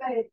对。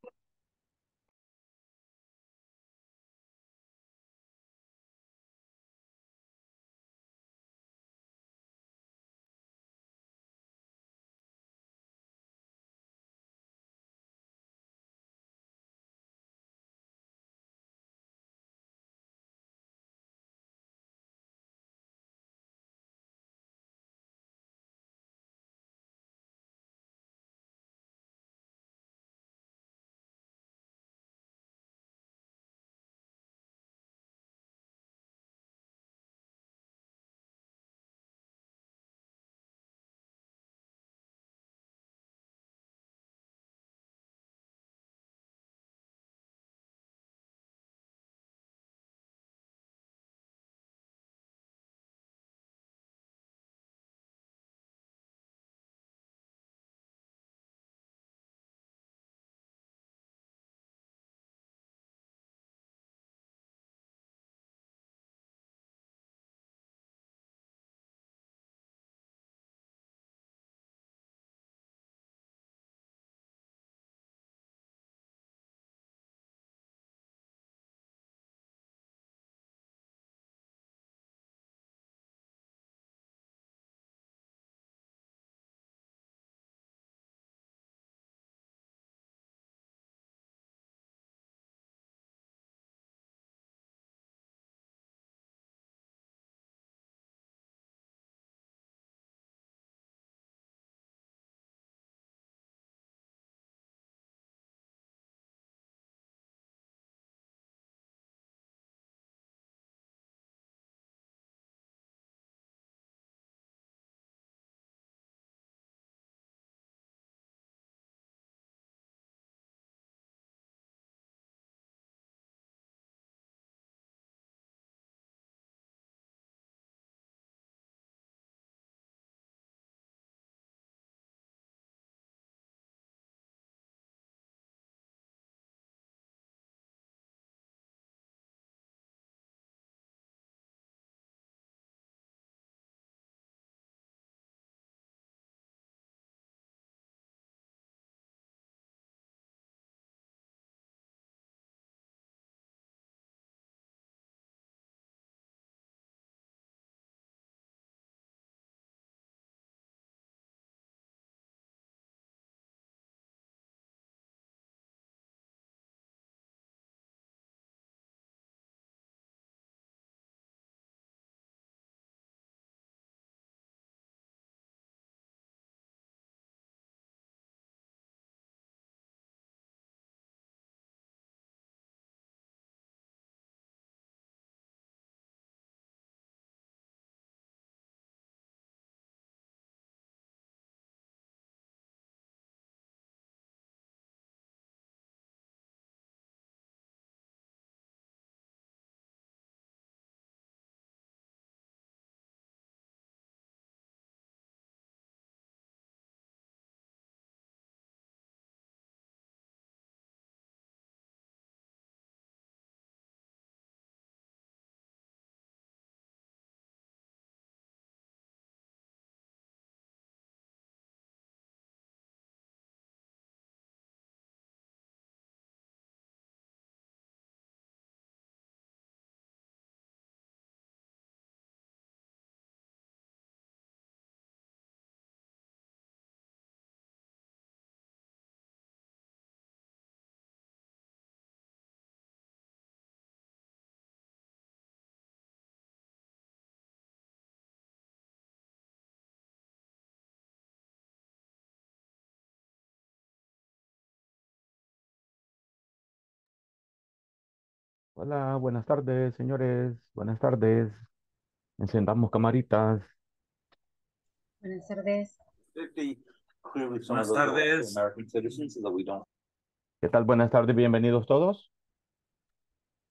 Hola, buenas tardes, señores. Buenas tardes. Encendamos camaritas. Buenas tardes. Buenas tardes. ¿Qué tal? Buenas tardes, bienvenidos todos.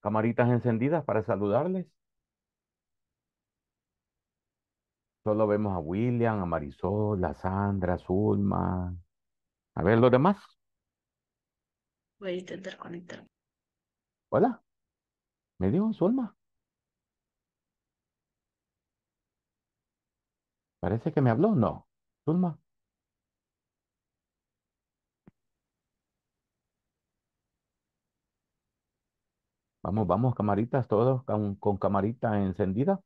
Camaritas encendidas para saludarles. Solo vemos a William, a Marisol, a Sandra, a Zulma. A ver, los demás. Voy a intentar conectar. Hola. Me dio Zulma? Parece que me habló. No. Zulma. Vamos, vamos, camaritas, todos con, camarita encendida.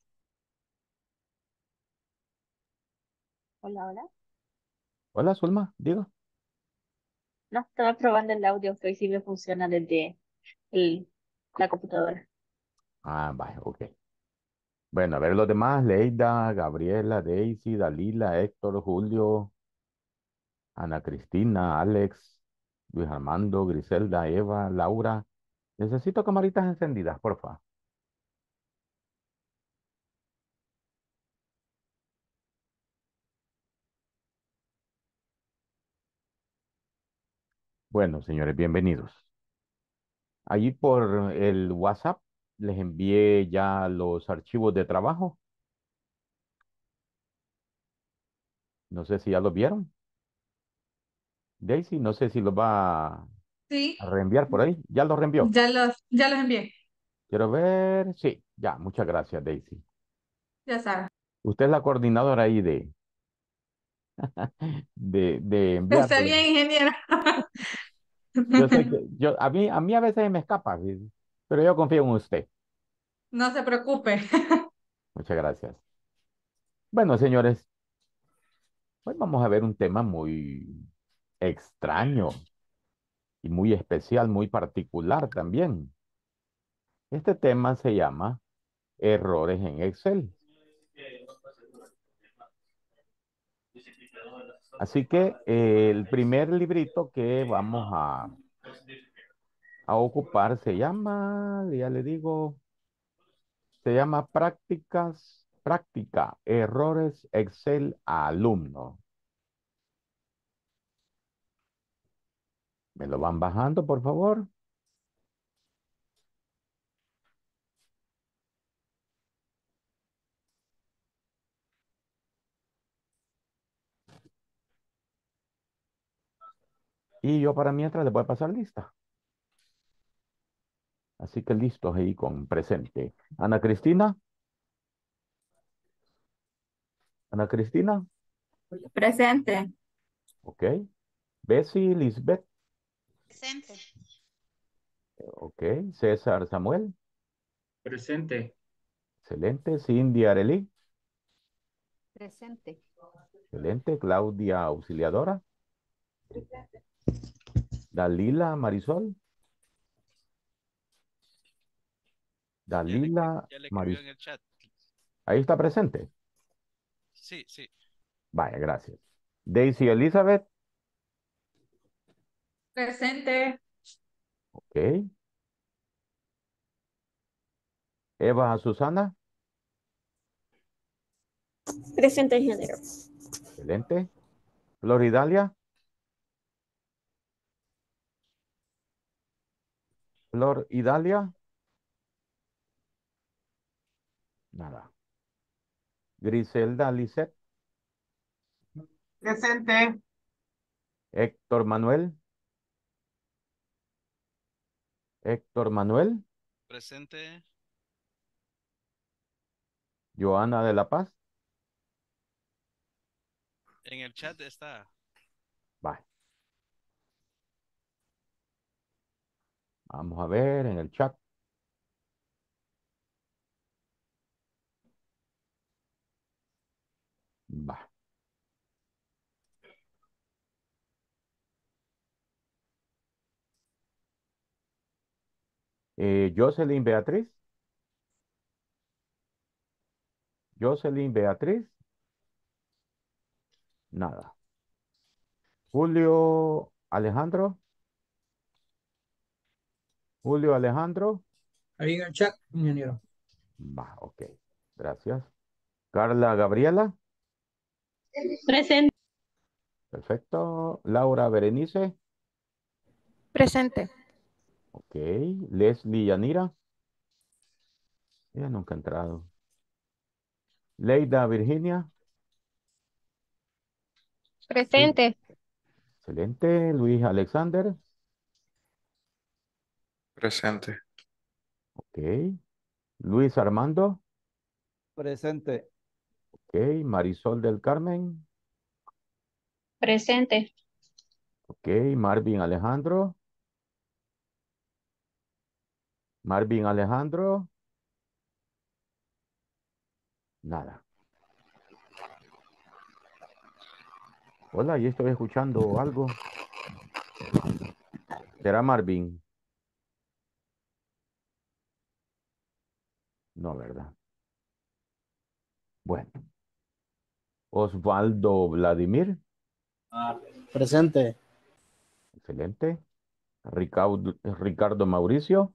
Hola, hola. Hola, Zulma, Diego, No, estaba probando el audio, que sí me funciona desde el, la computadora. Ah, vaya, ok. Bueno, a ver los demás, Leida, Gabriela, Daisy, Dalila, Héctor, Julio, Ana Cristina, Alex, Luis Armando, Griselda, Eva, Laura. Necesito camaritas encendidas, porfa. Bueno, señores, bienvenidos. Allí por el WhatsApp les envié ya los archivos de trabajo. No sé si ya los vieron. Daisy, no sé si los va a reenviar por ahí. ¿Ya los reenvió? Ya los, ya los envié. Quiero ver. Sí, ya. Muchas gracias, Daisy. Ya sabe. Usted es la coordinadora ahí de... de, de Está bien, ingeniero. yo sé que, yo, a, mí, a mí a veces me escapa. Pero yo confío en usted. No se preocupe. Muchas gracias. Bueno, señores, hoy vamos a ver un tema muy extraño y muy especial, muy particular también. Este tema se llama errores en Excel. Así que eh, el primer librito que vamos a a ocupar se llama, ya le digo, se llama prácticas, práctica, errores Excel alumno. ¿Me lo van bajando, por favor? Y yo para mientras le voy a pasar lista. Así que listos ahí con presente. Ana Cristina. Ana Cristina. Presente. Ok. Bessie Lisbeth. Presente. Ok. César Samuel. Presente. Excelente. Cindy Arely. Presente. Excelente. Claudia Auxiliadora. Presente. Dalila Marisol. Dalila Ahí está presente. Sí, sí. Vaya, gracias. Daisy Elizabeth. Presente. Ok. Eva Susana. Presente en género. Excelente. Floridalia. Flor Idalia. Nada. Griselda Lisset. Presente. Héctor Manuel. Héctor Manuel. Presente. Joana de la Paz. En el chat está. Bye. Vamos a ver en el chat. Eh, Jocelyn Beatriz. Jocelyn Beatriz. Nada. Julio Alejandro. Julio Alejandro. Ahí en el chat, ingeniero. Va, ok. Gracias. Carla Gabriela. Presente. Perfecto. Laura Berenice. Presente. Ok. Leslie Yanira. Ella nunca ha entrado. Leida Virginia. Presente. Excelente. Luis Alexander. Presente. Ok. Luis Armando. Presente. Ok, Marisol del Carmen. Presente. Ok, Marvin Alejandro. Marvin Alejandro. Nada. Hola, y estoy escuchando algo. ¿Será Marvin? No, ¿verdad? Bueno. Osvaldo Vladimir. Ah, presente. Excelente. Ricardo, Ricardo Mauricio.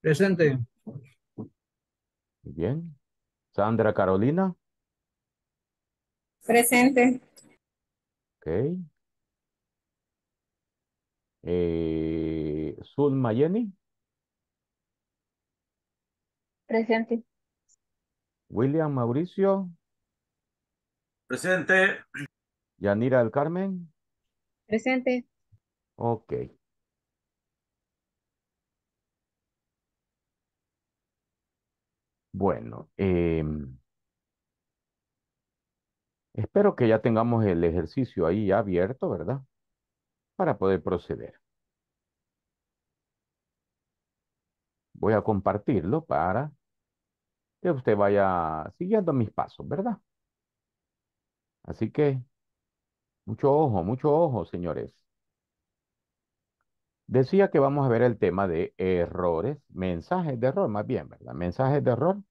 Presente. Muy bien. Sandra Carolina. Presente. Ok. Eh, Mayeni. Presente. William Mauricio. Presente. Yanira del Carmen. Presente. Ok. Bueno, em, espero que ya tengamos el ejercicio ahí abierto, ¿verdad? Para poder proceder. Voy a compartirlo para que usted vaya siguiendo mis pasos, ¿verdad? Así que, mucho ojo, mucho ojo, señores. Decía que vamos a ver el tema de errores, mensajes de error, más bien, ¿verdad? Mensajes de error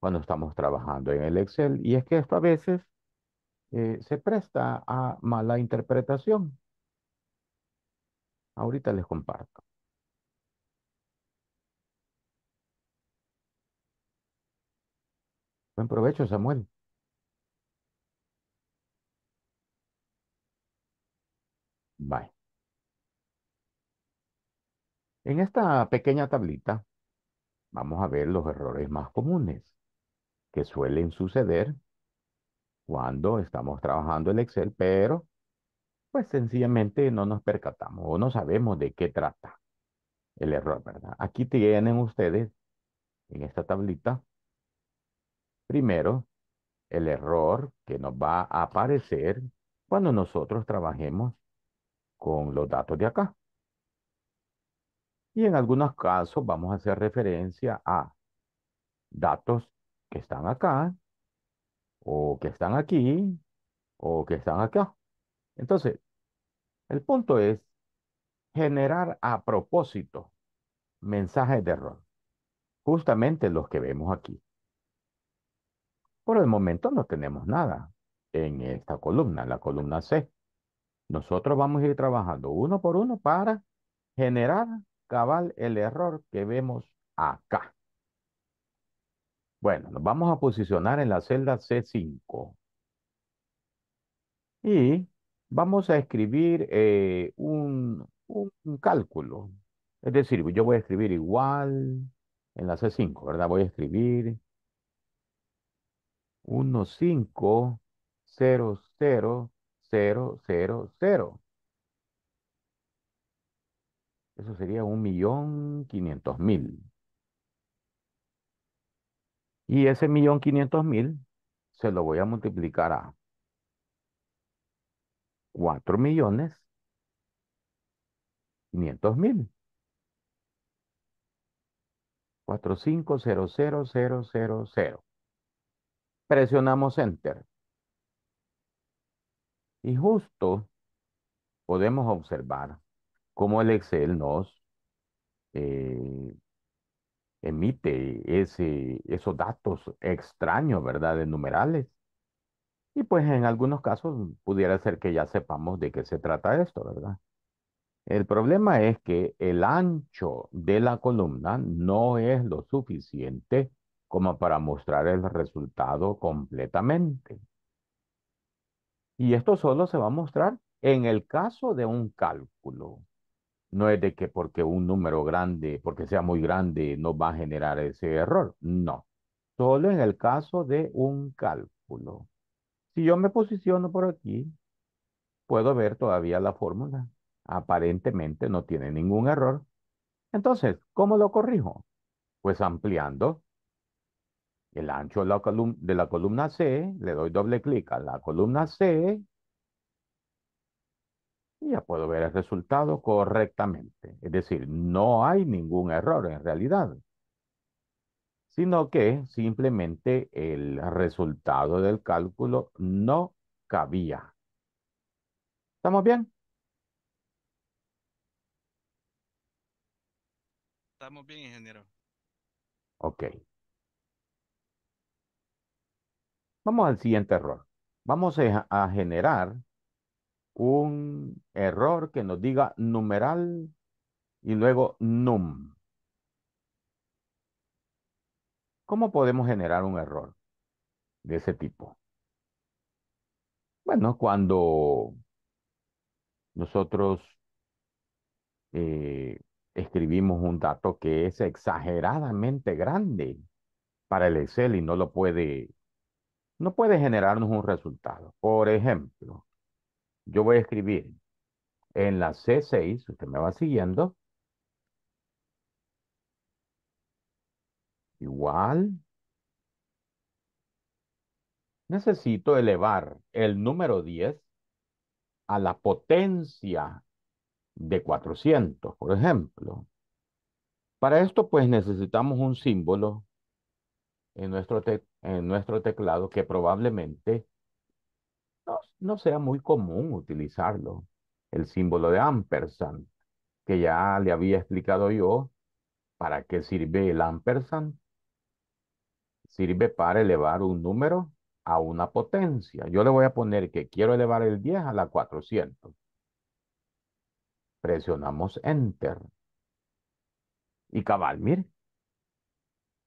cuando estamos trabajando en el Excel. Y es que esto a veces eh, se presta a mala interpretación. Ahorita les comparto. Buen provecho, Samuel. Bye. En esta pequeña tablita vamos a ver los errores más comunes que suelen suceder cuando estamos trabajando el Excel, pero pues sencillamente no nos percatamos o no sabemos de qué trata el error, ¿verdad? Aquí tienen ustedes en esta tablita, primero, el error que nos va a aparecer cuando nosotros trabajemos con los datos de acá. Y en algunos casos vamos a hacer referencia a datos que están acá, o que están aquí, o que están acá. Entonces, el punto es generar a propósito mensajes de error, justamente los que vemos aquí. Por el momento no tenemos nada en esta columna, la columna C. Nosotros vamos a ir trabajando uno por uno para generar cabal el error que vemos acá. Bueno, nos vamos a posicionar en la celda C5. Y vamos a escribir eh, un, un, cálculo. Es decir, yo voy a escribir igual en la C5, ¿verdad? Voy a escribir 0 cero, cero, cero. Eso sería un millón quinientos mil. Y ese millón quinientos mil se lo voy a multiplicar a cuatro millones quinientos mil. Cuatro cinco cero cero cero cero cero. Presionamos Enter. Y justo podemos observar cómo el Excel nos eh, emite ese, esos datos extraños, ¿verdad? De numerales. Y pues en algunos casos pudiera ser que ya sepamos de qué se trata esto, ¿verdad? El problema es que el ancho de la columna no es lo suficiente como para mostrar el resultado completamente. Y esto solo se va a mostrar en el caso de un cálculo. No es de que porque un número grande, porque sea muy grande, no va a generar ese error. No. Solo en el caso de un cálculo. Si yo me posiciono por aquí, puedo ver todavía la fórmula. Aparentemente no tiene ningún error. Entonces, ¿cómo lo corrijo? Pues ampliando el ancho de la, columna, C, le doy doble clic a la columna C y ya puedo ver el resultado correctamente. Es decir, no hay ningún error en realidad, sino que simplemente el resultado del cálculo no cabía. ¿Estamos bien? Estamos bien, ingeniero. Ok. Vamos al siguiente error. Vamos a generar un error que nos diga numeral y luego num. ¿Cómo podemos generar un error de ese tipo? Bueno, cuando nosotros eh, escribimos un dato que es exageradamente grande para el Excel y no lo puede no puede generarnos un resultado. Por ejemplo, yo voy a escribir en la C6, usted me va siguiendo, igual, necesito elevar el número 10 a la potencia de 400, por ejemplo. Para esto, pues, necesitamos un símbolo en nuestro, en nuestro teclado que probablemente no, sea muy común utilizarlo. El símbolo de ampersand, que ya le había explicado yo para qué sirve el ampersand. Sirve para elevar un número a una potencia. Yo le voy a poner que quiero elevar el 10 a la 400. Presionamos Enter. Y cabal, mire,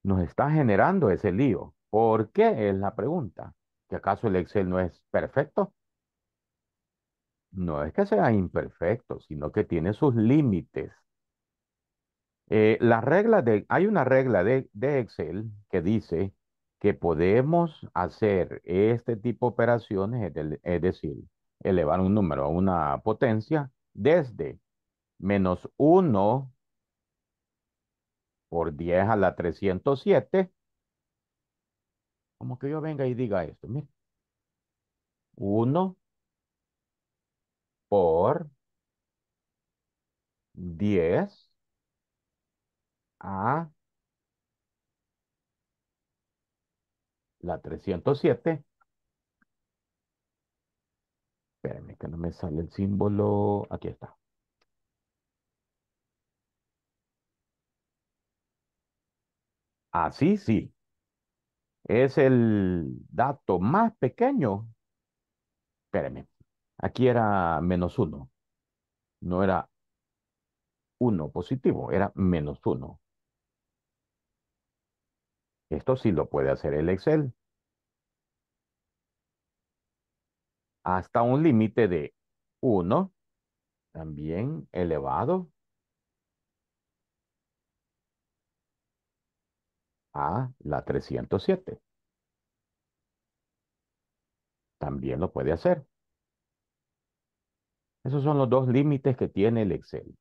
nos está generando ese lío. ¿Por qué? Es la pregunta. ¿Que acaso el Excel no es perfecto? No es que sea imperfecto, sino que tiene sus límites. Eh, las reglas de, hay una regla de, de Excel que dice que podemos hacer este tipo de operaciones, es decir, elevar un número a una potencia desde menos 1 por 10 a la 307, como que yo venga y diga esto, mire. 1 por 10 a la 307. Espérenme que no me sale el símbolo. Aquí está. Así sí. Es el dato más pequeño. Espérame. Aquí era menos uno. No era uno positivo, era menos uno. Esto sí lo puede hacer el Excel. Hasta un límite de 1, también elevado a la 307. También lo puede hacer. Esos son los dos límites que tiene el Excel.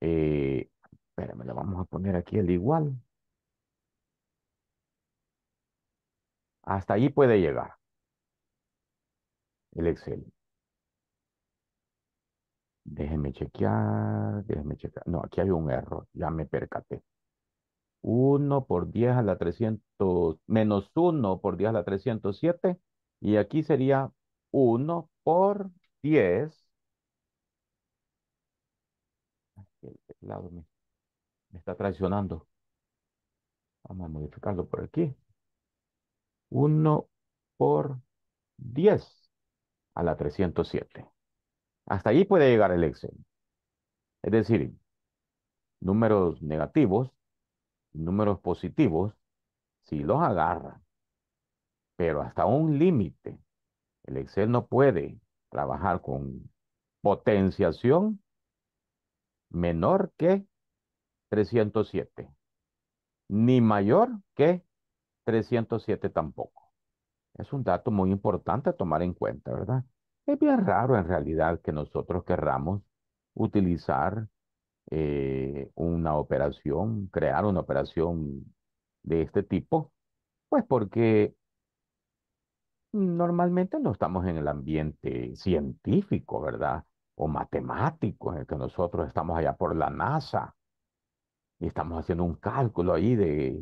Eh, espérame, lo vamos a poner aquí el igual. Hasta allí puede llegar el Excel. Déjeme chequear, déjeme chequear. No, aquí hay un error, ya me percaté. 1 por 10 a la 300, menos 1 por 10 a la 307. Y aquí sería 1 por 10. El teclado me, me está traicionando. Vamos a modificarlo por aquí. 1 por 10 a la 307. Hasta ahí puede llegar el Excel. Es decir, números negativos números positivos, si los agarra, pero hasta un límite. El Excel no puede trabajar con potenciación menor que 307, ni mayor que 307 tampoco. Es un dato muy importante tomar en cuenta, ¿verdad? Es bien raro en realidad que nosotros querramos utilizar eh, una operación, crear una operación de este tipo? Pues porque normalmente no estamos en el ambiente científico, ¿verdad? O matemático, en el que nosotros estamos allá por la NASA y estamos haciendo un cálculo ahí de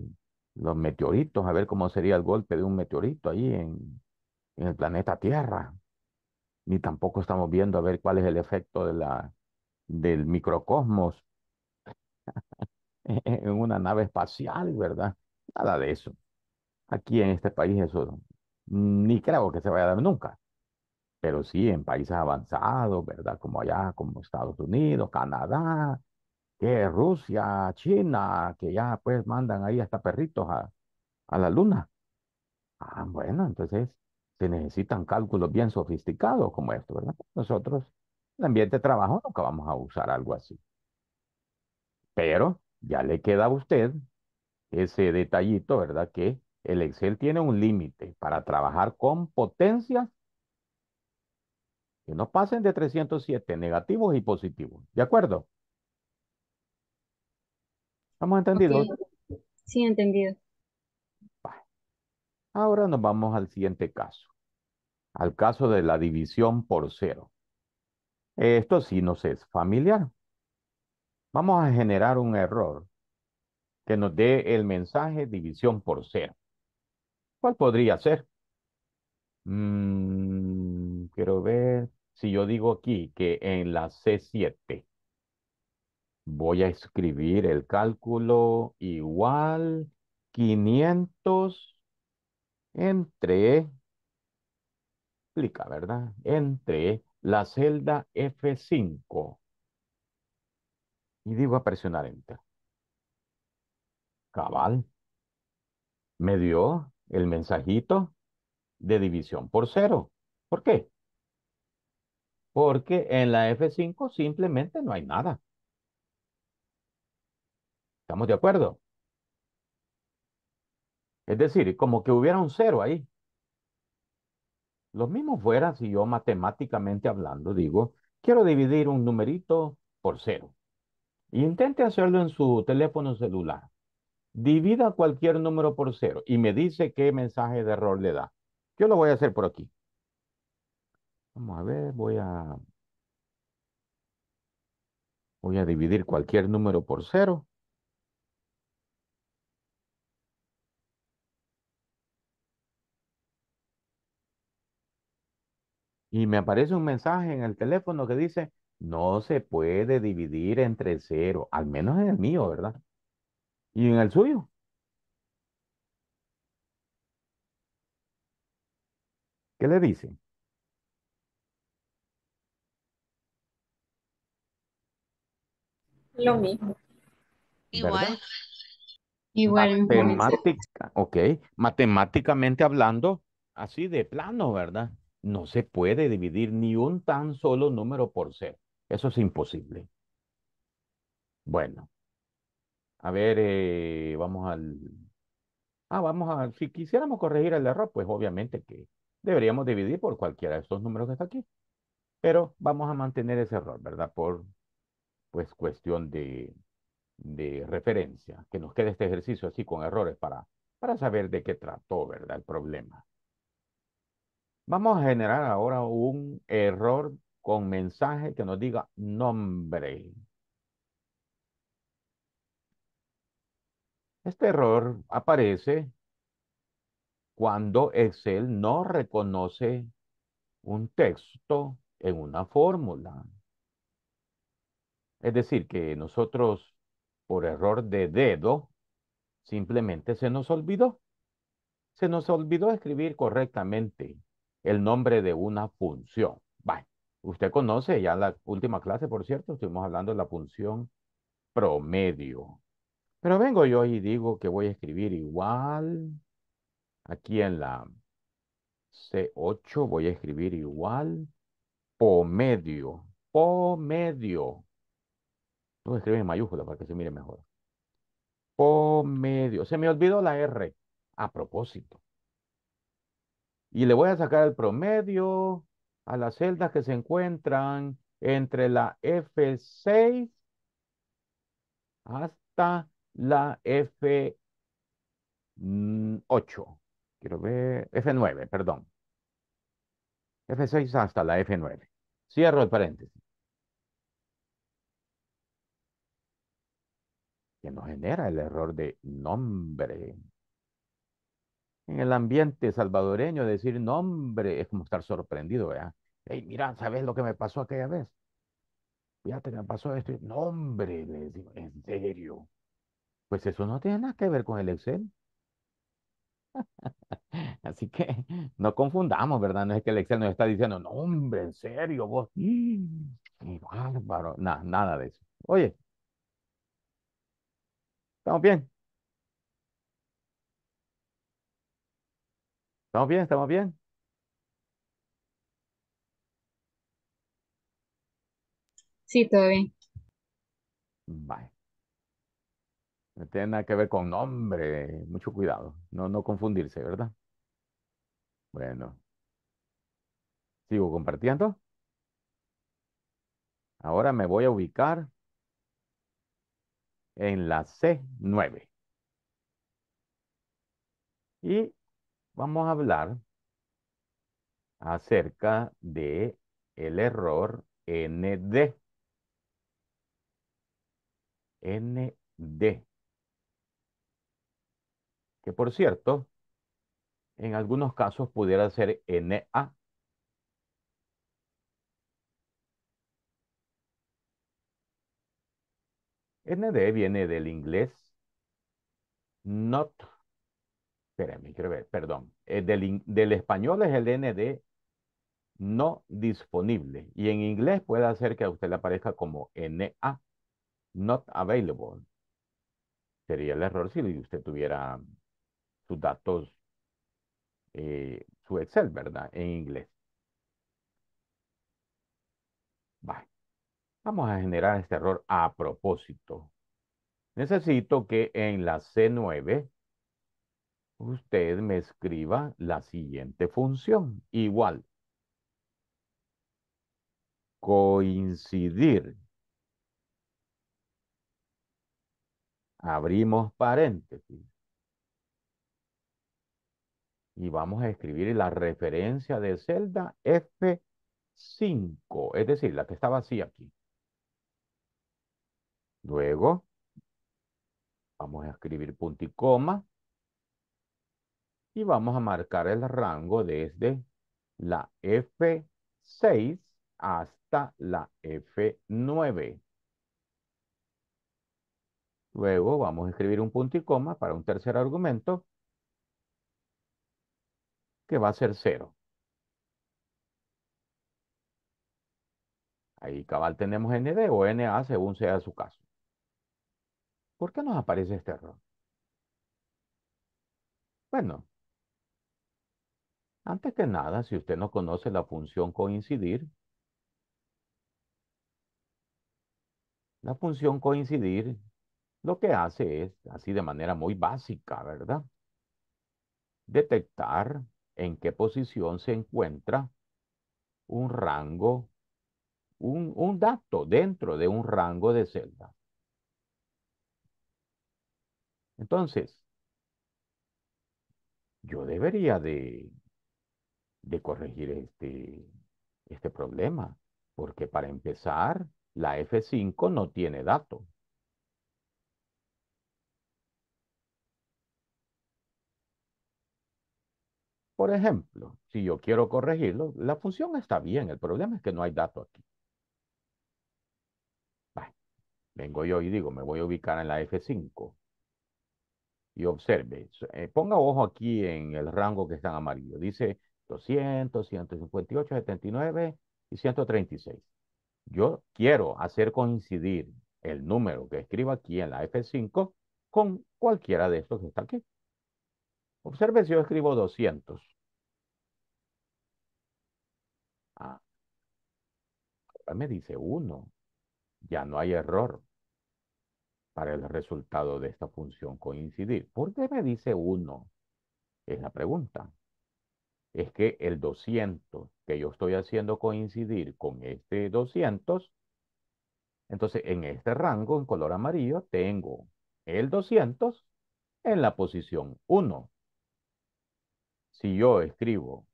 los meteoritos, a ver cómo sería el golpe de un meteorito ahí en el planeta Tierra. Ni tampoco estamos viendo a ver cuál es el efecto de la del microcosmos en una nave espacial, ¿verdad? Nada de eso. Aquí en este país eso ni creo que se vaya a dar nunca. Pero sí en países avanzados, ¿verdad? Como allá, como Estados Unidos, Canadá, que Rusia, China, que ya pues mandan ahí hasta perritos a, a la luna. Ah, bueno, entonces se necesitan cálculos bien sofisticados como esto, ¿verdad? Nosotros el ambiente de trabajo nunca vamos a usar algo así. Pero ya le queda a usted ese detallito, ¿verdad? Que el Excel tiene un límite para trabajar con potencias que no pasen de 307, negativos y positivos. ¿De acuerdo? ¿Estamos entendidos? Sí, entendido. Ahora nos vamos al siguiente caso, al caso de la división por cero. Esto sí nos es familiar. Vamos a generar un error que nos dé el mensaje división por cero. ¿Cuál podría ser? Mm, quiero ver si yo digo aquí que en la C7 voy a escribir el cálculo igual 500 entre, explica, ¿verdad? Entre la celda F5 y digo a presionar Enter. Cabal. Me dio el mensajito de división por cero. ¿Por qué? Porque en la F5 simplemente no hay nada. ¿Estamos de acuerdo? Es decir, como que hubiera un cero ahí. Lo mismo fuera si yo matemáticamente hablando digo, quiero dividir un numerito por cero. intente hacerlo en su teléfono celular. Divida cualquier número por cero y me dice qué mensaje de error le da. Yo lo voy a hacer por aquí. Vamos a ver, voy a... Voy a dividir cualquier número por cero. y me aparece un mensaje en el teléfono que dice, no se puede dividir entre cero, al menos en el mío, ¿verdad? ¿Y en el suyo? ¿Qué le dice? Lo mismo. Igual. Igual. Matemática, ok. Matemáticamente hablando, así de plano, ¿verdad? no se puede dividir ni un tan solo número por cero. Eso es imposible. Bueno. A ver, eh, vamos al... Ah, vamos a... Si quisiéramos corregir el error, pues obviamente que deberíamos dividir por cualquiera de estos números que está aquí. Pero vamos a mantener ese error, ¿verdad? Por, pues, cuestión de, de referencia. Que nos quede este ejercicio así con errores para, para saber de qué trató, ¿verdad? El problema. Vamos a generar ahora un error con mensaje que nos diga nombre. Este error aparece cuando Excel no reconoce un texto en una fórmula. Es decir, que nosotros, por error de dedo, simplemente se nos olvidó. Se nos olvidó escribir correctamente el nombre de una función. Vale. Usted conoce ya la última clase, por cierto, estuvimos hablando de la función promedio. Pero vengo yo y digo que voy a escribir igual. Aquí en la C8 voy a escribir igual. Pomedio. Pomedio. Lo escriben en mayúsculas para que se mire mejor. Pomedio. Se me olvidó la R. A propósito. Y le voy a sacar el promedio a las celdas que se encuentran entre la F6 hasta la F8. Quiero ver, F9, perdón. F6 hasta la F9. Cierro el paréntesis. Que no genera el error de nombre en el ambiente salvadoreño decir, nombre es como estar sorprendido, ¿verdad? Hey, mira, ¿sabes lo que me pasó aquella vez? Fíjate me pasó esto. nombre, le digo, en serio. Pues eso no tiene nada que ver con el Excel. Así que no confundamos, ¿verdad? No es que el Excel nos está diciendo, nombre, en serio, vos. ¡Qué bárbaro! Nada, nada de eso. Oye, ¿estamos bien? Estamos bien, estamos bien. Sí, todo bien. Vale. No tiene nada que ver con nombre. Mucho cuidado. No, no confundirse, ¿verdad? Bueno, sigo compartiendo. Ahora me voy a ubicar en la C9. Y Vamos a hablar acerca de el error ND. ND. Que por cierto, en algunos casos pudiera ser NA. ND viene del inglés not espérame, perdón, eh, del, español es el ND no disponible y en inglés puede hacer que a usted le aparezca como NA, not available. Sería el error si usted tuviera sus datos, eh, su Excel, ¿verdad? En inglés. bye Vamos a generar este error a propósito. Necesito que en la C9 usted me escriba la siguiente función. Igual. Coincidir. Abrimos paréntesis. Y vamos a escribir la referencia de celda F5, es decir, la que está vacía aquí. Luego, vamos a escribir punto y coma y vamos a marcar el rango desde la F6 hasta la F9. Luego vamos a escribir un punto y coma para un tercer argumento que va a ser 0. Ahí cabal tenemos ND o NA según sea su caso. ¿Por qué nos aparece este error? Bueno, antes que nada, si usted no conoce la función coincidir, la función coincidir lo que hace es, así de manera muy básica, ¿verdad? Detectar en qué posición se encuentra un rango, un, un dato dentro de un rango de celda. Entonces, yo debería de de corregir este, este problema, porque para empezar, la F5 no tiene dato. Por ejemplo, si yo quiero corregirlo, la función está bien, el problema es que no hay dato aquí. Vengo yo y digo, me voy a ubicar en la F5. Y observe, eh, ponga ojo aquí en el rango que está en amarillo. Dice 200, 158, 79 y 136. Yo quiero hacer coincidir el número que escribo aquí en la F5 con cualquiera de estos que está aquí. Observe si yo escribo 200. Ah, me dice 1. Ya no hay error para el resultado de esta función coincidir. ¿Por qué me dice 1? Es la pregunta es que el 200 que yo estoy haciendo coincidir con este 200, entonces en este rango en color amarillo tengo el 200 en la posición 1. Si yo escribo,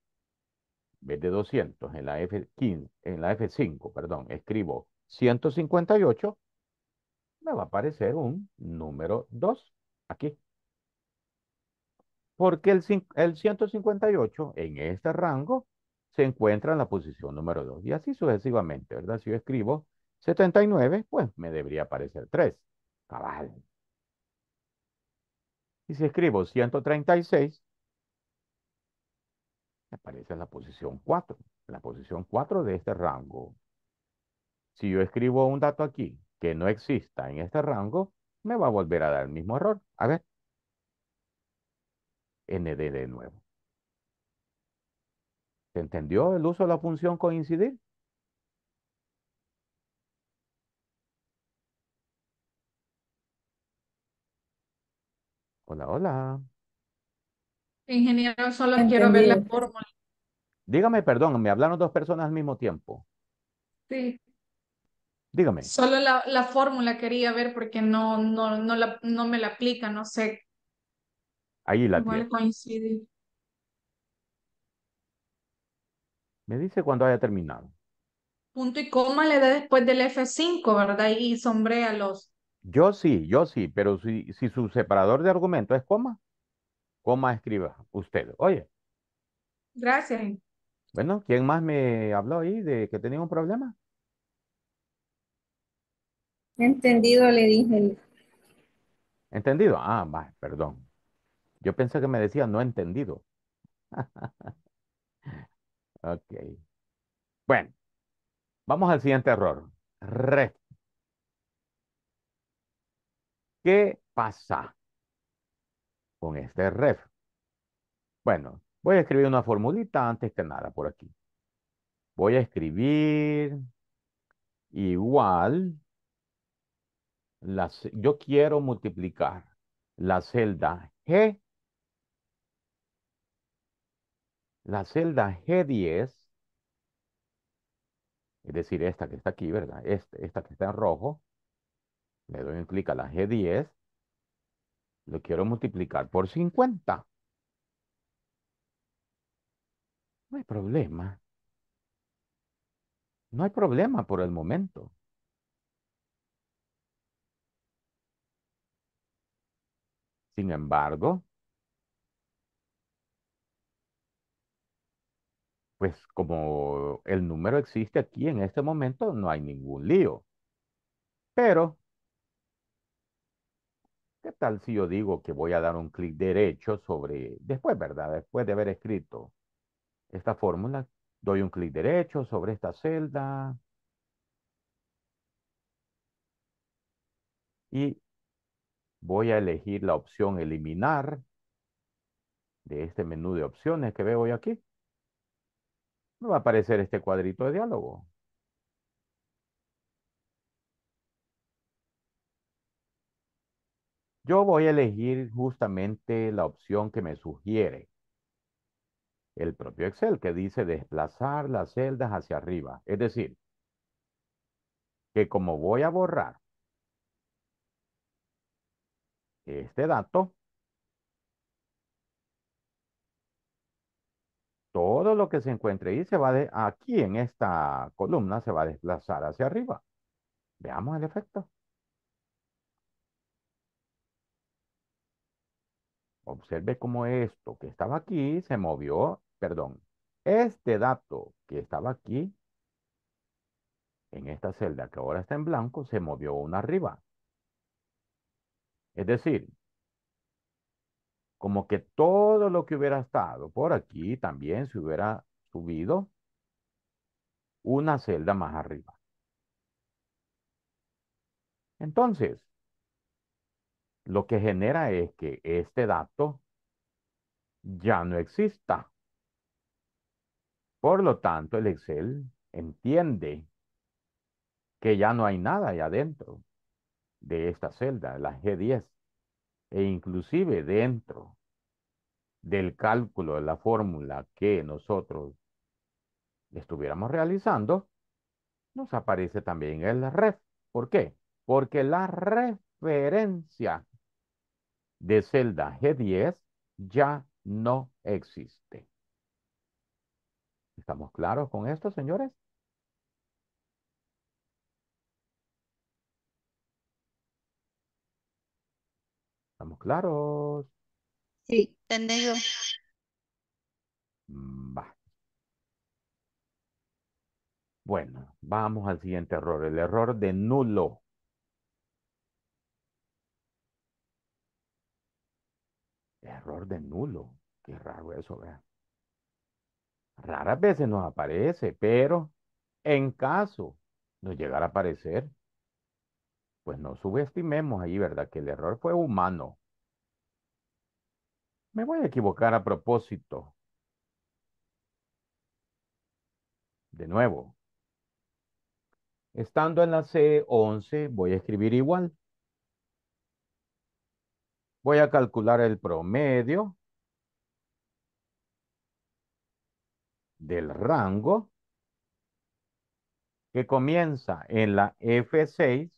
en vez de 200, en la, F15, en la F5, perdón, escribo 158, me va a aparecer un número 2 aquí. Porque el, 158 en este rango se encuentra en la posición número 2 y así sucesivamente, ¿verdad? Si yo escribo 79, pues me debería aparecer 3. Cabal. Y si escribo 136, me aparece en la posición 4, la posición 4 de este rango. Si yo escribo un dato aquí que no exista en este rango, me va a volver a dar el mismo error. A ver, nd de nuevo. ¿Se entendió el uso de la función coincidir? Hola, hola. Ingeniero, solo quiero ver la fórmula. Dígame, perdón, me hablaron dos personas al mismo tiempo. Sí. Dígame. Solo la, fórmula quería ver porque no, no, no, la, no me la aplica, no sé Ahí la Igual tiene. Me dice cuando haya terminado. Punto y coma le da después del F5, ¿verdad? Y sombrea los. Yo sí, yo sí, pero si, si su separador de argumento es coma, coma escriba usted. Oye. Gracias. Bueno, ¿quién más me habló ahí de que tenía un problema? Entendido, le dije. Entendido. Ah, va. perdón. Yo pensé que me decía no he entendido. ok. Bueno, vamos al siguiente error. Ref. ¿Qué pasa con este ref? Bueno, voy a escribir una formulita antes que nada por aquí. Voy a escribir igual. Las, yo quiero multiplicar la celda G La celda G10, es decir, esta que está aquí, ¿verdad? Esta, esta que está en rojo, le doy un clic a la G10, lo quiero multiplicar por 50. No hay problema. No hay problema por el momento. Sin embargo, pues como el número existe aquí en este momento, no hay ningún lío. Pero, ¿qué tal si yo digo que voy a dar un clic derecho sobre, después, ¿verdad? Después de haber escrito esta fórmula, doy un clic derecho sobre esta celda. Y voy a elegir la opción eliminar de este menú de opciones que veo yo aquí me va a aparecer este cuadrito de diálogo. Yo voy a elegir justamente la opción que me sugiere el propio Excel, que dice desplazar las celdas hacia arriba. Es decir, que como voy a borrar este dato, todo lo que se encuentre ahí se va de, aquí en esta columna se va a desplazar hacia arriba. Veamos el efecto. Observe cómo esto que estaba aquí se movió, perdón, este dato que estaba aquí en esta celda que ahora está en blanco se movió una arriba. Es decir, como que todo lo que hubiera estado por aquí también se hubiera subido una celda más arriba. Entonces, lo que genera es que este dato ya no exista. Por lo tanto, el Excel entiende que ya no hay nada allá adentro de esta celda, la G10, e inclusive dentro del cálculo de la fórmula que nosotros estuviéramos realizando, nos aparece también el ref. ¿Por qué? Porque la referencia de celda G10 ya no existe. ¿Estamos claros con esto, señores? ¿Estamos claros? Sí. Mm, bueno, vamos al siguiente error, el error de nulo. Error de nulo. Qué raro eso, vean. Raras veces nos aparece, pero en caso nos llegara a aparecer, pues no subestimemos ahí, ¿verdad? Que el error fue humano. Me voy a equivocar a propósito. De nuevo. Estando en la C11, voy a escribir igual. Voy a calcular el promedio del rango que comienza en la F6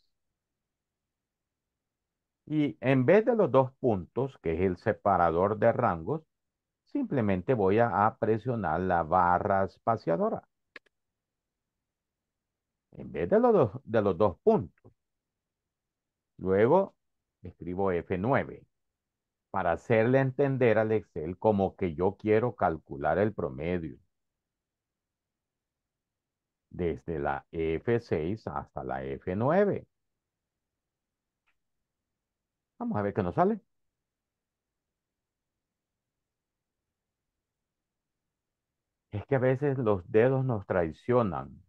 y en vez de los dos puntos, que es el separador de rangos, simplemente voy a, presionar la barra espaciadora. En vez de los, dos, de los dos puntos. Luego escribo F9 para hacerle entender al Excel como que yo quiero calcular el promedio. Desde la F6 hasta la F9. Vamos a ver qué nos sale. Es que a veces los dedos nos traicionan.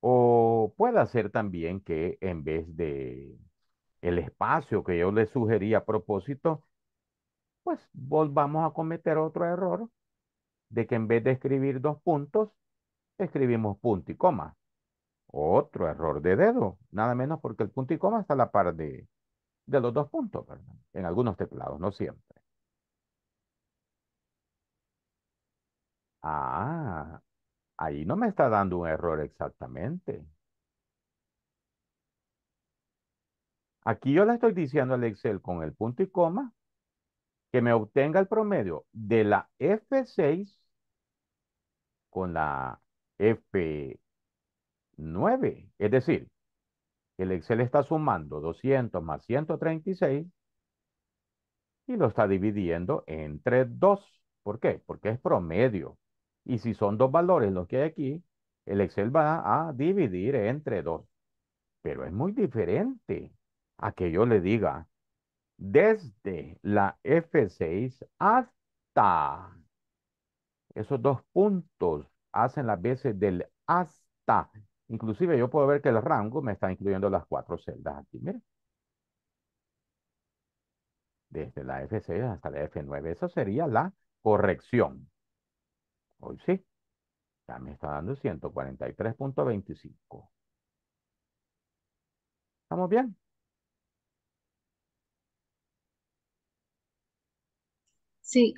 O puede ser también que en vez de el espacio que yo le sugerí a propósito, pues volvamos a cometer otro error de que en vez de escribir dos puntos, escribimos punto y coma. Otro error de dedo, nada menos porque el punto y coma está a la par de, los dos puntos, En algunos teclados, no siempre. Ah, ahí no me está dando un error exactamente. Aquí yo le estoy diciendo al Excel con el punto y coma que me obtenga el promedio de la F6 con la F9. Es decir, el Excel está sumando 200 más 136 y lo está dividiendo entre 2. ¿Por qué? Porque es promedio. Y si son dos valores los que hay aquí, el Excel va a dividir entre 2. Pero es muy diferente a que yo le diga desde la F6 hasta esos dos puntos hacen las veces del hasta. Inclusive yo puedo ver que el rango me está incluyendo las cuatro celdas aquí, miren. Desde la F6 hasta la F9, eso sería la corrección. Hoy sí, ya me está dando 143.25. ¿Estamos bien? Sí.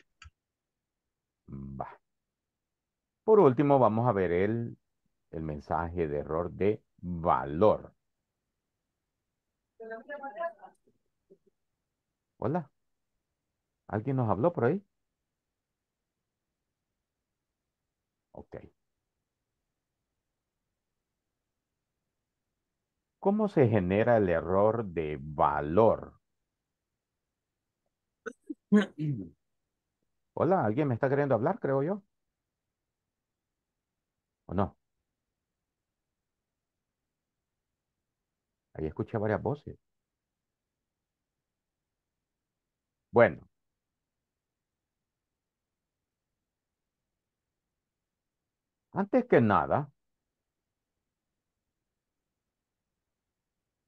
Va. Por último, vamos a ver el, mensaje de error de valor. Hola. ¿Alguien nos habló por ahí? Ok. ¿Cómo se genera el error de valor? Hola, ¿alguien me está queriendo hablar, creo yo? ¿O no? Ahí escuché varias voces. Bueno. Antes que nada,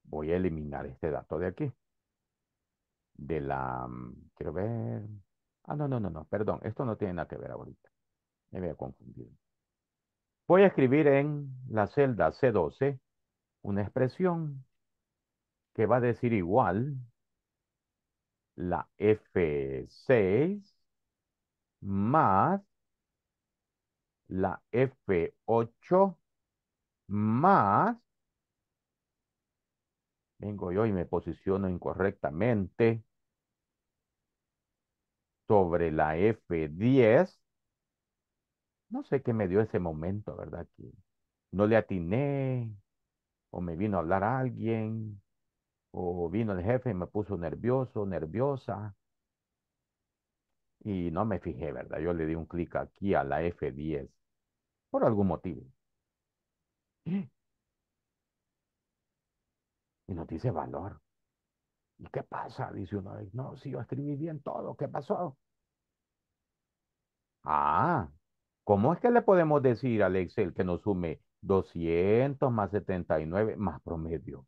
voy a eliminar este dato de aquí. De la, mm, quiero ver. Ah, no, no, no, no, perdón, esto no tiene nada que ver ahorita. Me voy a confundir. Voy a escribir en la celda C12 una expresión que va a decir igual la F6 más la F8 más, vengo yo y me posiciono incorrectamente sobre la F10 no sé qué me dio ese momento, ¿verdad? Que no le atiné, o me vino a hablar alguien, o vino el jefe y me puso nervioso, nerviosa. Y no me fijé, ¿verdad? Yo le di un clic aquí a la F10 por algún motivo. ¡Eh! Y nos dice valor. ¿Y qué pasa? Dice uno, no, si yo escribí bien todo, ¿qué pasó? Ah, ¿Cómo es que le podemos decir al Excel que nos sume 200 más 79 más promedio?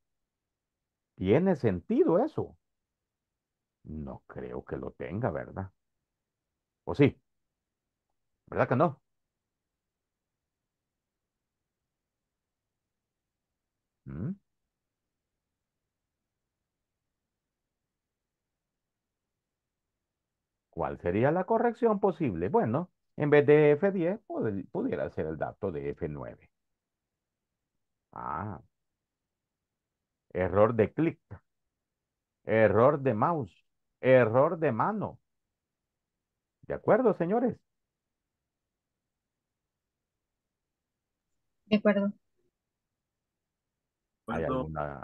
¿Tiene sentido eso? No creo que lo tenga, ¿verdad? ¿O sí? ¿Verdad que no? ¿Mm? ¿Cuál sería la corrección posible? Bueno, en vez de F10, pudiera ser el dato de F9. Ah. Error de clic. Error de mouse. Error de mano. ¿De acuerdo, señores? De acuerdo. ¿Hay alguna,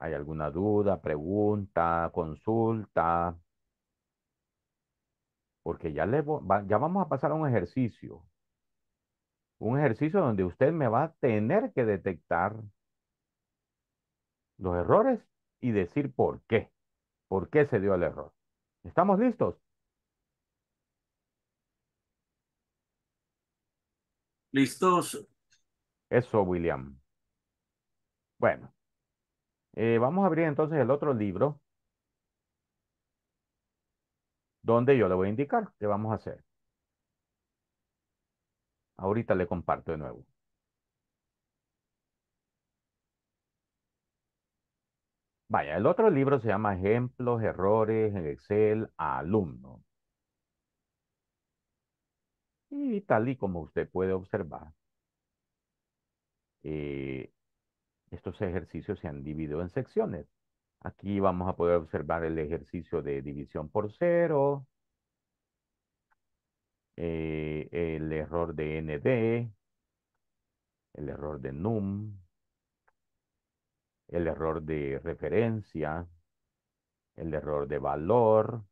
¿Hay alguna duda, pregunta, consulta? porque ya, le, ya vamos a pasar a un ejercicio, un ejercicio donde usted me va a tener que detectar los errores y decir por qué, por qué se dio el error. ¿Estamos listos? Listos. Eso, William. Bueno, eh, vamos a abrir entonces el otro libro donde yo le voy a indicar qué vamos a hacer. Ahorita le comparto de nuevo. Vaya, el otro libro se llama Ejemplos, Errores en Excel a Alumno. Y tal y como usted puede observar, eh, estos ejercicios se han dividido en secciones. Aquí vamos a poder observar el ejercicio de división por cero, eh, el error de ND, el error de NUM, el error de referencia, el error de valor.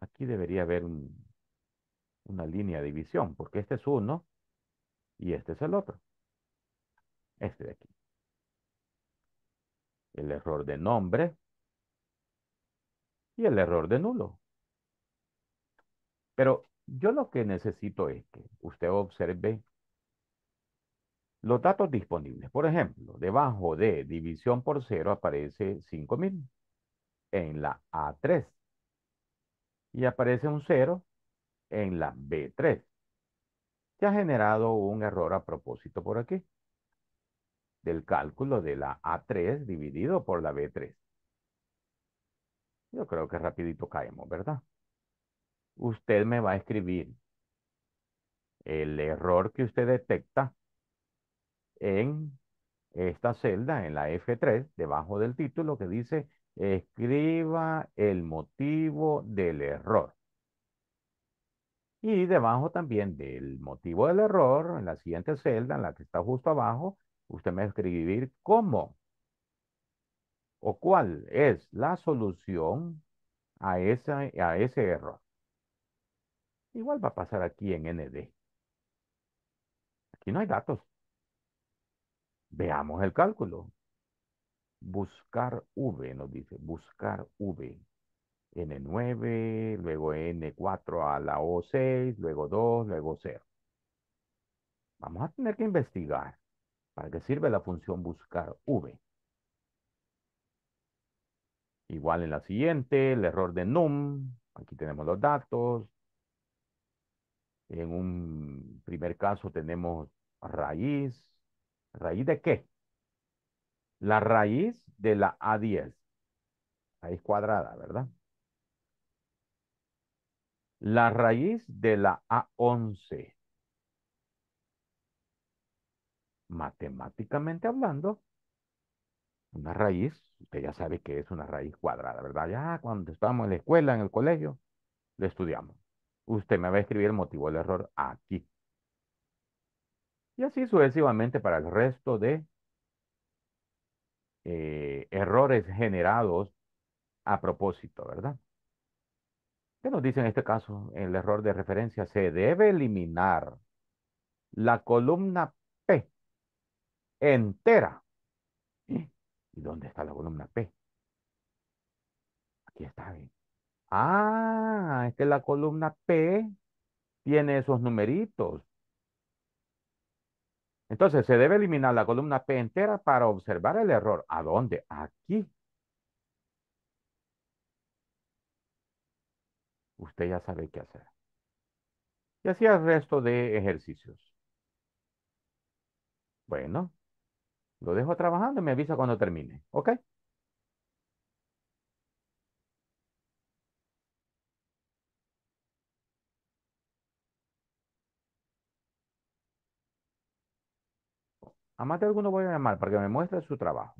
Aquí debería haber una línea de división, porque este es uno y este es el otro. Este de aquí el error de nombre y el error de nulo. Pero yo lo que necesito es que usted observe los datos disponibles. Por ejemplo, debajo de división por cero aparece 5000 en la A3 y aparece un cero en la B3. Se ha generado un error a propósito por aquí del cálculo de la A3 dividido por la B3. Yo creo que rapidito caemos, ¿verdad? Usted me va a escribir el error que usted detecta en esta celda, en la F3, debajo del título que dice escriba el motivo del error. Y debajo también del motivo del error, en la siguiente celda, en la que está justo abajo, Usted me va a escribir cómo o cuál es la solución a, esa, a ese error. Igual va a pasar aquí en ND. Aquí no hay datos. Veamos el cálculo. Buscar V, nos dice, buscar V. N9, luego N4 a la O6, luego 2, luego 0. Vamos a tener que investigar. ¿Para qué sirve la función buscar v? Igual en la siguiente, el error de num. Aquí tenemos los datos. En un primer caso tenemos raíz. ¿Raíz de qué? La raíz de la A10. Raíz cuadrada, ¿verdad? La raíz de la A11. matemáticamente hablando, una raíz, usted ya sabe que es una raíz cuadrada, ¿verdad? Ya cuando estábamos en la escuela, en el colegio, lo estudiamos. Usted me va a escribir el motivo del error aquí. Y así sucesivamente para el resto de eh, errores generados a propósito, ¿verdad? ¿Qué nos dice en este caso? El error de referencia se debe eliminar la columna P entera. ¿Y dónde está la columna P? Aquí está. Ah, es que la columna P tiene esos numeritos. Entonces, se debe eliminar la columna P entera para observar el error. ¿A dónde? Aquí. Usted ya sabe qué hacer. Y así el resto de ejercicios. Bueno. Lo dejo trabajando y me avisa cuando termine. ¿Ok? A más de alguno voy a llamar para que me muestre su trabajo.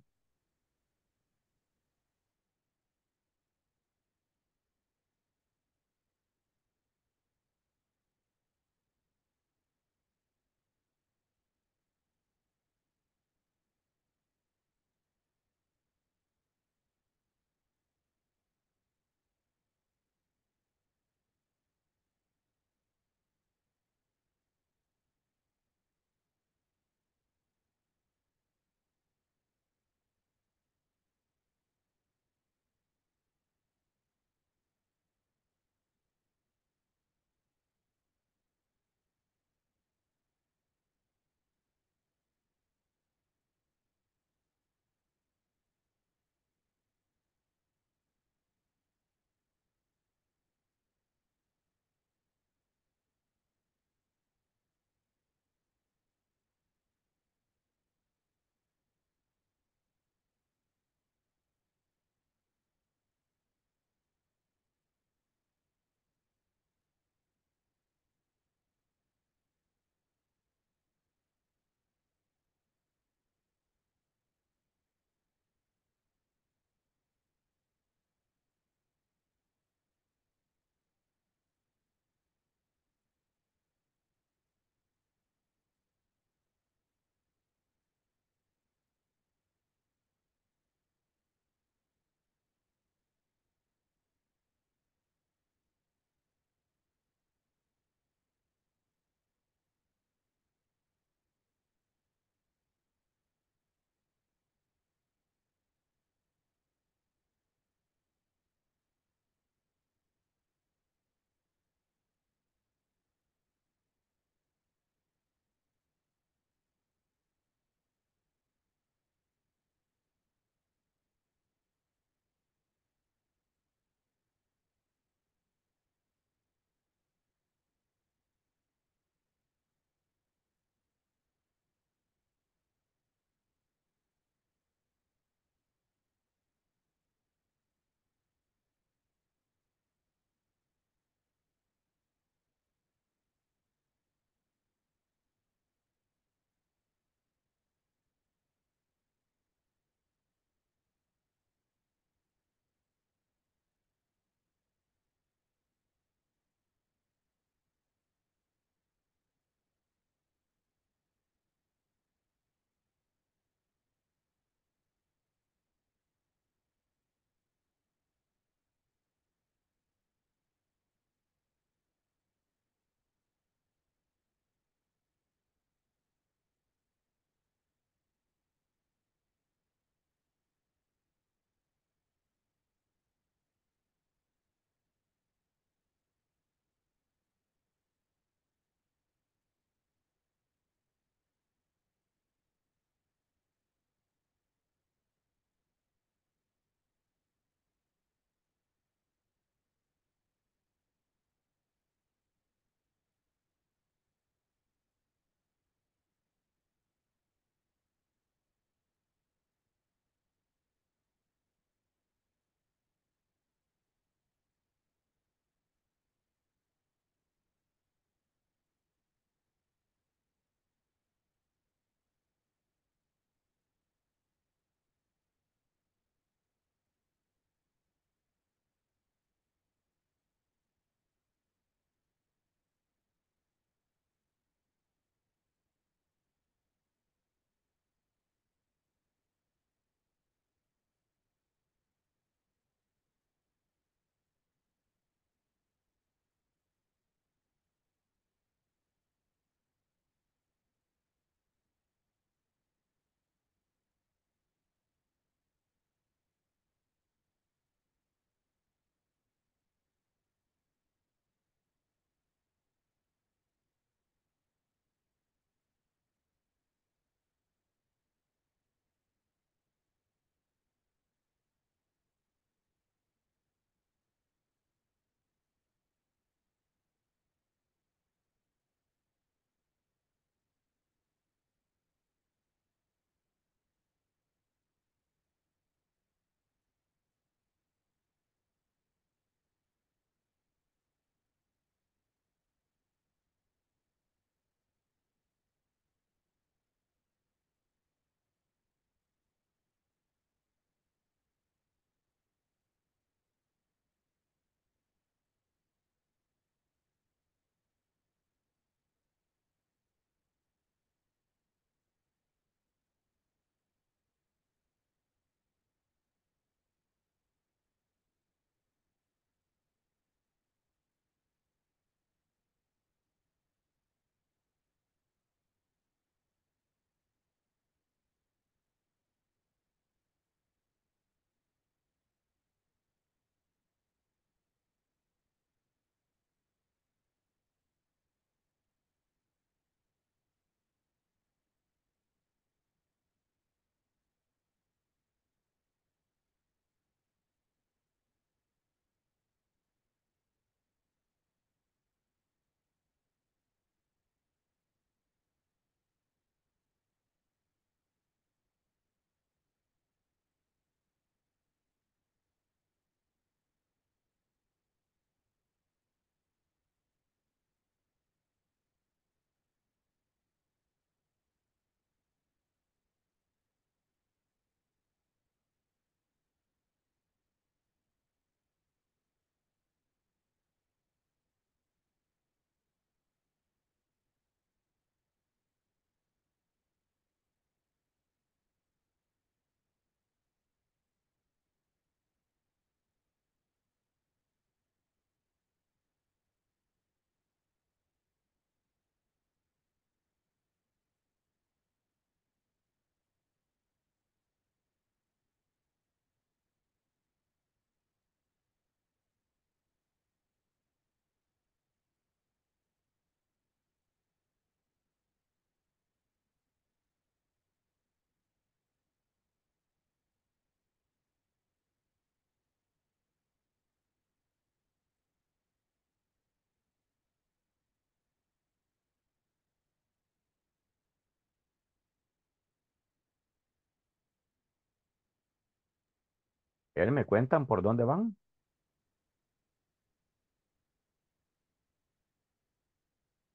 Él me cuentan por dónde van.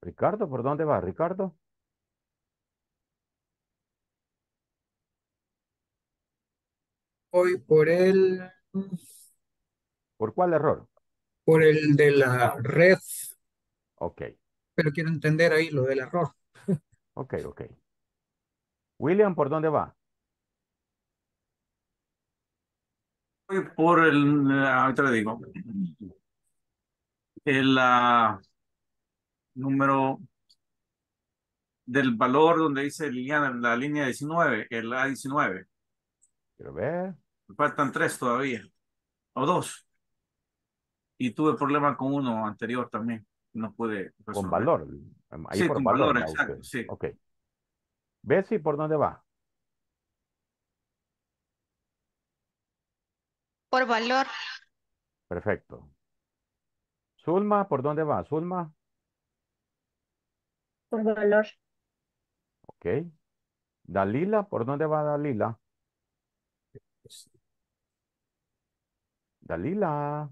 Ricardo, ¿por dónde va, Ricardo? Voy por el... ¿Por cuál error? Por el de la red. Ok. Pero quiero entender ahí lo del error. Ok, ok. William, ¿por dónde va? por el, eh, ahorita le digo, el número del valor donde dice la línea 19, el A19. Quiero ver. Faltan tres todavía, o dos. Y tuve problemas con uno anterior también, no pude resolver. Con valor. Ahí sí, por con valor, exacto, sí. Ok. ¿Ves si por dónde va? Por valor. Perfecto. Zulma, ¿por dónde va? Zulma. Por valor. Ok. Dalila, ¿por dónde va Dalila? Dalila.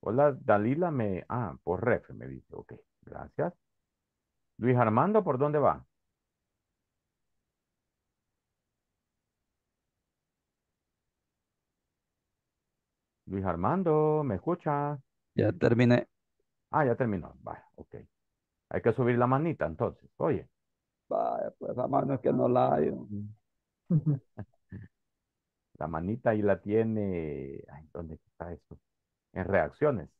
Hola, Dalila me... Ah, por ref, me dice, ok. Gracias. Luis Armando, ¿por dónde va? Luis Armando, ¿me escucha? Ya terminé. Ah, ya terminó. Vaya, ok. Hay que subir la manita entonces. Oye. Vaya, pues la mano es que no la hay. la manita ahí la tiene. ¿dónde está eso? En reacciones.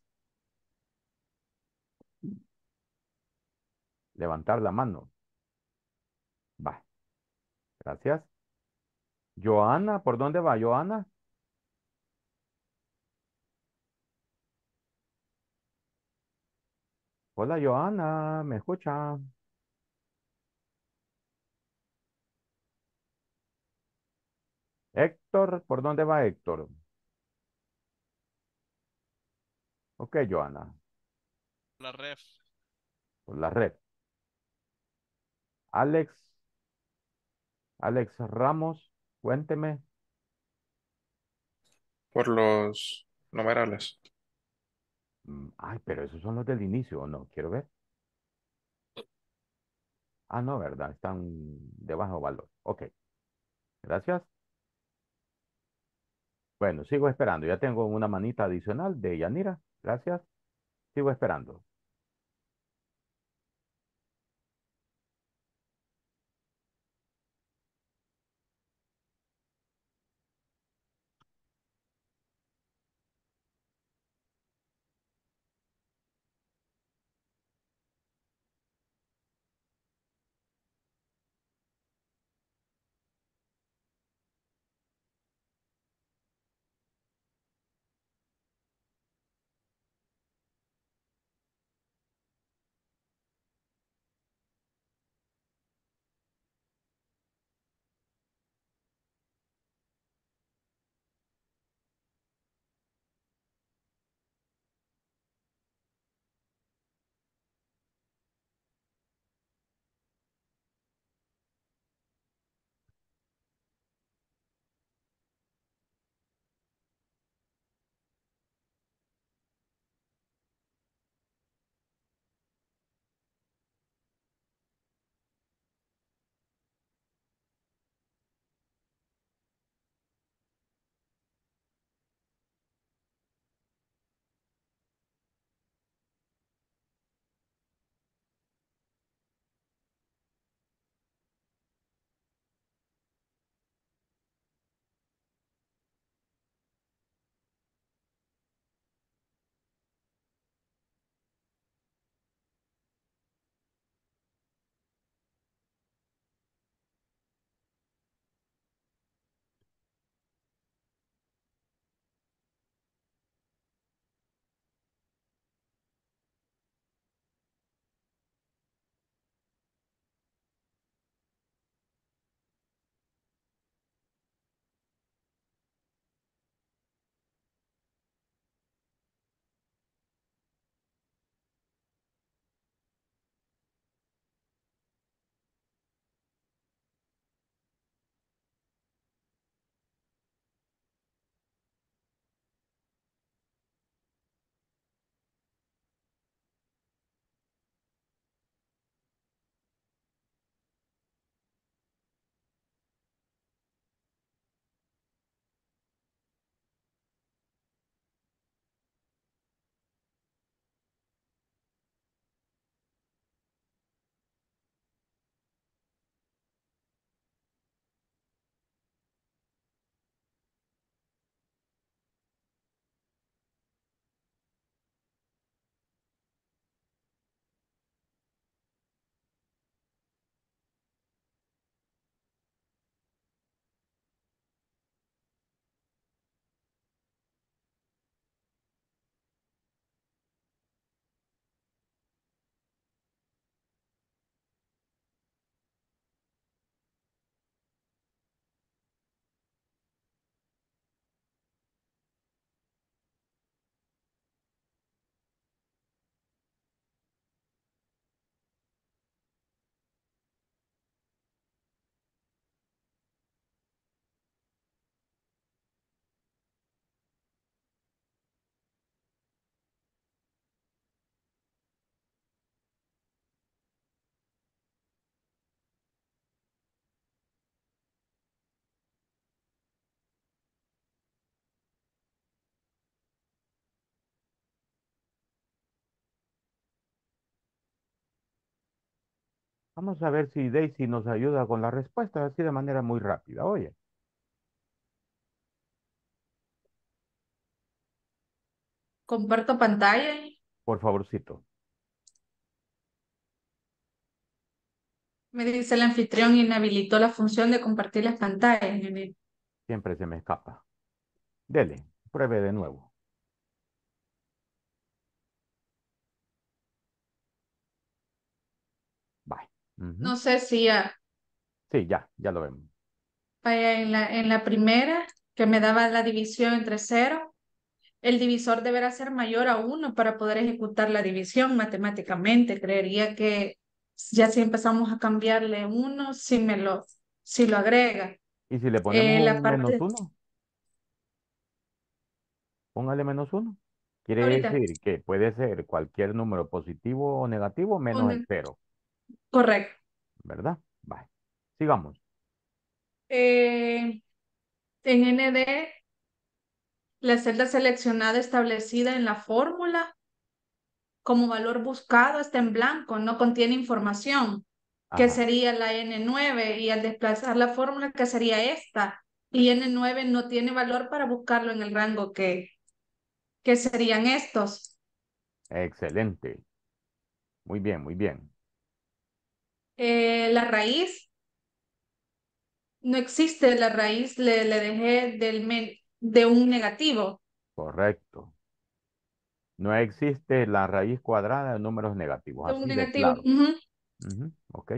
Levantar la mano. Va. Gracias. Joana, ¿por dónde va Joana? Hola Joana, ¿me escucha? Héctor, ¿por dónde va Héctor? Ok, Joana. La red. Por la red. Alex, Alex Ramos, cuénteme. Por los numerales. Mm, ay, pero esos son los del inicio, ¿o no? Quiero ver. Ah, no, ¿verdad? Están de bajo valor. Ok, gracias. Bueno, sigo esperando. Ya tengo una manita adicional de Yanira. Gracias. Sigo esperando. Vamos a ver si Daisy nos ayuda con la respuesta, así de manera muy rápida, oye. Comparto pantalla. Por favorcito. Me dice el anfitrión inhabilitó la función de compartir las pantallas. Siempre se me escapa. Dele, pruebe de nuevo. No sé si ya. Ah, sí, ya, ya lo vemos. En la, en la primera, que me daba la división entre cero, el divisor deberá ser mayor a uno para poder ejecutar la división matemáticamente. Creería que ya si empezamos a cambiarle uno, si me lo, si lo agrega. ¿Y si le ponemos eh, menos uno? Póngale menos uno. Quiere decir que puede ser cualquier número positivo o negativo menos cero. Correcto. ¿Verdad? Vale. Sigamos. Eh, en ND, la celda seleccionada establecida en la fórmula como valor buscado está en blanco, no contiene información, ¿Qué que sería la N9, y al desplazar la fórmula, que sería esta, y N9 no tiene valor para buscarlo en el rango que, que serían estos. Excelente. Muy bien, muy bien. Eh, la raíz, no existe la raíz, le, dejé del de un negativo. Correcto. No existe la raíz cuadrada de números negativos. un negativo. Ok.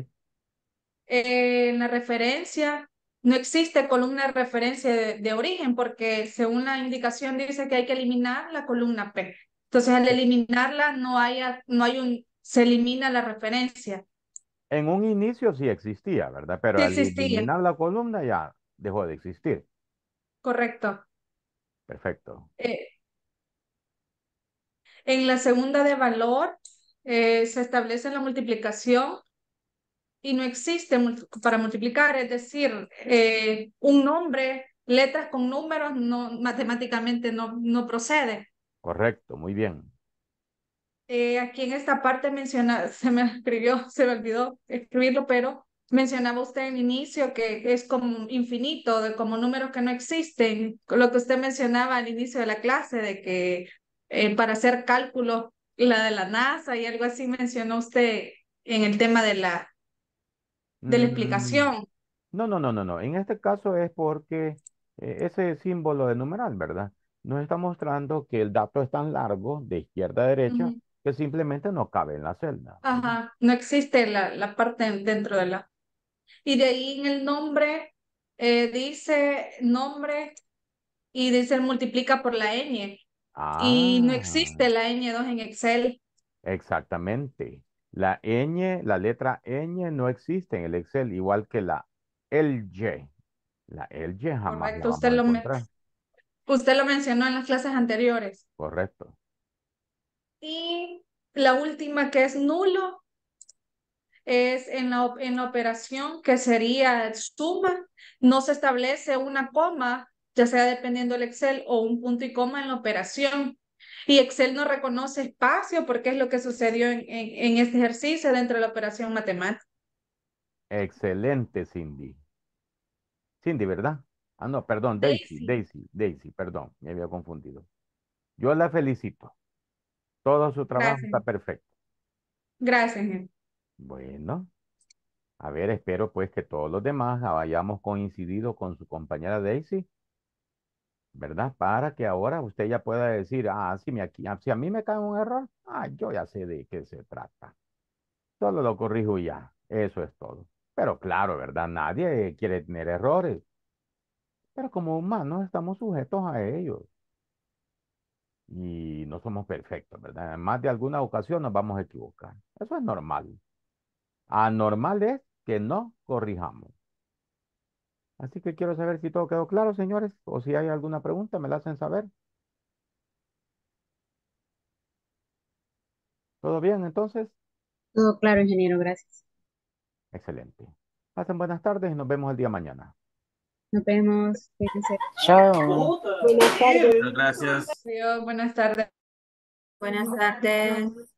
en la referencia, no existe columna de referencia de, origen porque según la indicación dice que hay que eliminar la columna P. Entonces al eliminarla no, no hay un, se elimina la referencia. En un inicio sí existía, ¿verdad? Pero al eliminar la columna ya dejó de existir. Correcto. Perfecto. Eh, en la segunda de valor eh, se establece la multiplicación y no existe para multiplicar, es decir, eh, un nombre, letras con números, no, matemáticamente no, no procede. Correcto, muy bien. Eh, aquí en esta parte menciona, se me escribió, se me olvidó escribirlo, pero mencionaba usted en inicio que es como infinito, de como números que no existen, lo que usted mencionaba al inicio de la clase, de que eh, para hacer cálculo, la de la NASA y algo así mencionó usted en el tema de la, de la mm, explicación. No, no, no, no, no. En este caso es porque eh, ese símbolo de numeral, ¿verdad? Nos está mostrando que el dato es tan largo, de izquierda a derecha, que simplemente no cabe en la celda. Ajá, no existe la, parte dentro de la... Y de ahí en el nombre eh, dice nombre y dice multiplica por la n. y no existe la n 2 en Excel. Exactamente. La n, la letra n no existe en el Excel, igual que la LY. La LY jamás. usted lo mencionó en las clases anteriores. Correcto. Y la última que es nulo es en la, en la operación que sería suma, no se establece una coma, ya sea dependiendo del Excel o un punto y coma en la operación. Y Excel no reconoce espacio porque es lo que sucedió en, en, este ejercicio dentro de la operación matemática. Excelente, Cindy. Cindy, ¿verdad? Ah, no, perdón, Daisy, Daisy, Daisy perdón, me había confundido. Yo la felicito. Todo su trabajo está perfecto. Gracias. Bueno. A ver, espero pues que todos los demás hayamos coincidido con su compañera Daisy, ¿verdad? Para que ahora usted ya pueda decir, ah, si, me aquí, ah, si a mí me cae un error, ah, yo ya sé de qué se trata. Solo lo corrijo ya, eso es todo. Pero claro, ¿verdad? Nadie quiere tener errores. Pero como humanos estamos sujetos a ellos y no somos perfectos, ¿verdad? En más de alguna ocasión nos vamos a equivocar. Eso es normal. Anormal es que no corrijamos. Así que quiero saber si todo quedó claro, señores, o si hay alguna pregunta, me la hacen saber. ¿Todo bien entonces? Todo claro, ingeniero, gracias. Excelente. Pasen buenas tardes y nos vemos el día mañana. Nos vemos. Chao. Buenas tardes. Gracias. Buenas tardes. Buenas tardes.